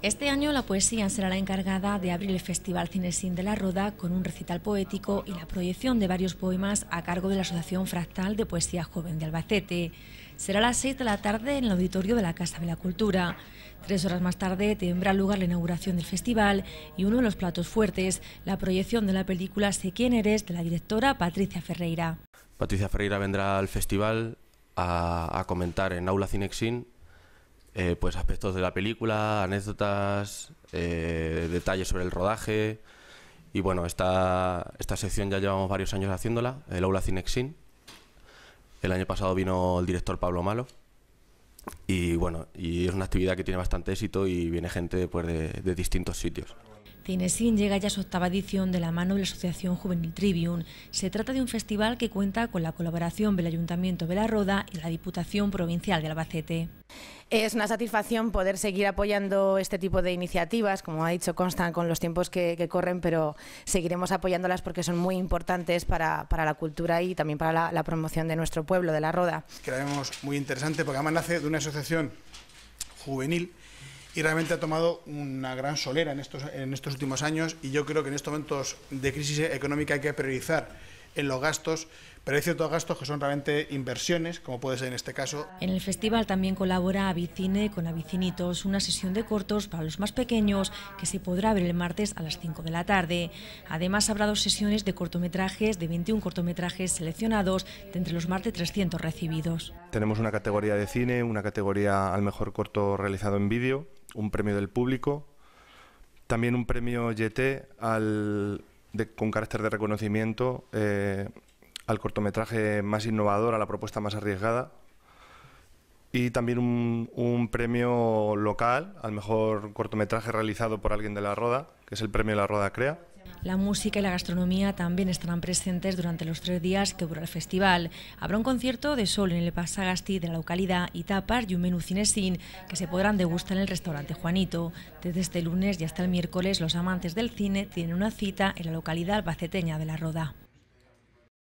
Este año la poesía será la encargada de abrir el Festival sin de la Roda con un recital poético y la proyección de varios poemas a cargo de la Asociación Fractal de Poesía Joven de Albacete. Será a las 6 de la tarde en el auditorio de la Casa de la Cultura. Tres horas más tarde tendrá lugar la inauguración del festival y uno de los platos fuertes, la proyección de la película Sé quién eres de la directora Patricia Ferreira. Patricia Ferreira vendrá al festival a, a comentar en Aula Cinexin eh, pues aspectos de la película, anécdotas, eh, detalles sobre el rodaje. Y bueno, esta, esta sección ya llevamos varios años haciéndola, el aula Cinexin. El año pasado vino el director Pablo Malo. Y bueno, y es una actividad que tiene bastante éxito y viene gente pues, de, distintos sitios. Cinexin llega ya a su octava edición de la mano de la Asociación Juvenil Tribune. Se trata de un festival que cuenta con la colaboración del Ayuntamiento de La Roda y la Diputación Provincial de Albacete. Es una satisfacción poder seguir apoyando este tipo de iniciativas, como ha dicho Constan, con los tiempos que, corren, pero seguiremos apoyándolas porque son muy importantes para, la cultura y también para la, promoción de nuestro pueblo, de la Roda. Que muy interesante porque además nace de una asociación juvenil y realmente ha tomado una gran solera en estos, en estos últimos años y yo creo que en estos momentos de crisis económica hay que priorizar en los gastos, pero hay ciertos gastos que son realmente inversiones, como puede ser en este caso. En el festival también colabora Avicine con Avicinitos, una sesión de cortos para los más pequeños que se podrá ver el martes a las 5 de la tarde. Además, habrá dos sesiones de cortometrajes, de 21 cortometrajes seleccionados, de entre los más de 300 recibidos. Tenemos una categoría de cine, una categoría al mejor corto realizado en vídeo, un premio del público, también un premio YT al con carácter de reconocimiento eh, al cortometraje más innovador, a la propuesta más arriesgada. Y también un, un, premio local al mejor cortometraje realizado por alguien de la Roda, que es el premio La Roda Crea. La música y la gastronomía también estarán presentes durante los tres días que dura el festival. Habrá un concierto de sol en el Pasagasti de la localidad y tapas y un menú cinesín que se podrán degustar en el restaurante Juanito. Desde este lunes y hasta el miércoles, los amantes del cine tienen una cita en la localidad albaceteña de La Roda.